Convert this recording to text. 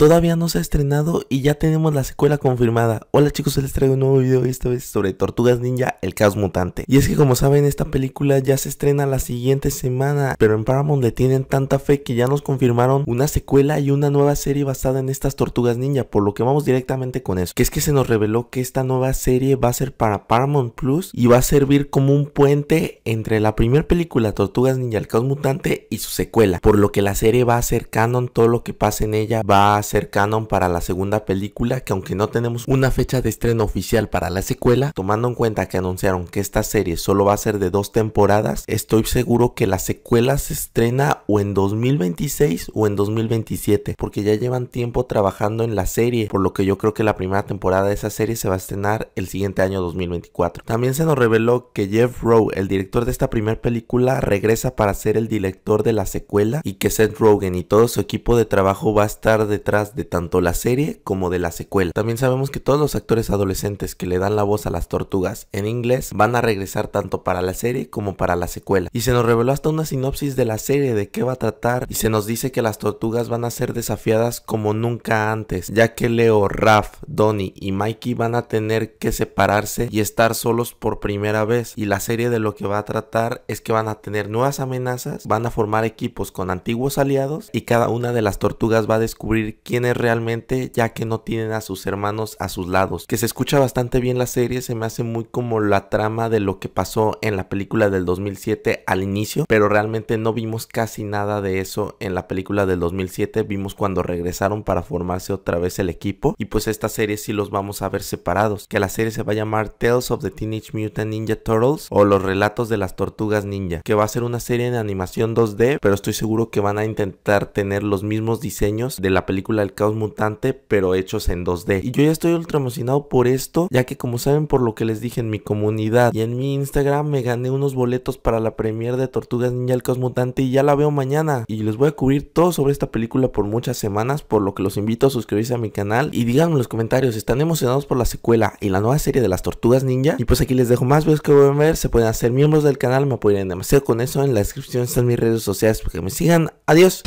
Todavía no se ha estrenado y ya tenemos la secuela confirmada. Hola chicos, les traigo un nuevo video esta vez sobre Tortugas Ninja, el caos mutante. Y es que como saben, esta película ya se estrena la siguiente semana, pero en Paramount le tienen tanta fe que ya nos confirmaron una secuela y una nueva serie basada en estas Tortugas Ninja, por lo que vamos directamente con eso. Que es que se nos reveló que esta nueva serie va a ser para Paramount Plus y va a servir como un puente entre la primera película Tortugas Ninja, el caos mutante y su secuela, por lo que la serie va a ser canon, todo lo que pase en ella va a ser ser canon para la segunda película que aunque no tenemos una fecha de estreno oficial para la secuela, tomando en cuenta que anunciaron que esta serie solo va a ser de dos temporadas, estoy seguro que la secuela se estrena o en 2026 o en 2027, porque ya llevan tiempo trabajando en la serie, por lo que yo creo que la primera temporada de esa serie se va a estrenar el siguiente año 2024. También se nos reveló que Jeff Rowe, el director de esta primera película, regresa para ser el director de la secuela y que Seth Rogen y todo su equipo de trabajo va a estar detrás de tanto la serie como de la secuela. También sabemos que todos los actores adolescentes que le dan la voz a las tortugas en inglés van a regresar tanto para la serie como para la secuela. Y se nos reveló hasta una sinopsis de la serie de qué va a tratar y se nos dice que las tortugas van a ser desafiadas como nunca antes, ya que Leo, raf Donnie y Mikey van a tener que separarse y estar solos por primera vez. Y la serie de lo que va a tratar es que van a tener nuevas amenazas, van a formar equipos con antiguos aliados y cada una de las tortugas va a descubrir tiene realmente ya que no tienen a sus hermanos a sus lados. Que se escucha bastante bien la serie, se me hace muy como la trama de lo que pasó en la película del 2007 al inicio, pero realmente no vimos casi nada de eso en la película del 2007, vimos cuando regresaron para formarse otra vez el equipo y pues esta serie sí los vamos a ver separados, que la serie se va a llamar Tales of the Teenage Mutant Ninja Turtles o Los Relatos de las Tortugas Ninja, que va a ser una serie de animación 2D, pero estoy seguro que van a intentar tener los mismos diseños de la película el Caos Mutante, pero hechos en 2D. Y yo ya estoy ultra emocionado por esto, ya que como saben por lo que les dije en mi comunidad y en mi Instagram, me gané unos boletos para la premiere de Tortugas Ninja El Caos Mutante y ya la veo mañana. Y les voy a cubrir todo sobre esta película por muchas semanas, por lo que los invito a suscribirse a mi canal y díganme en los comentarios, ¿están emocionados por la secuela y la nueva serie de las Tortugas Ninja? Y pues aquí les dejo más videos que pueden ver, se pueden hacer miembros del canal, me apoyan demasiado con eso, en la descripción están mis redes sociales para que me sigan. Adiós.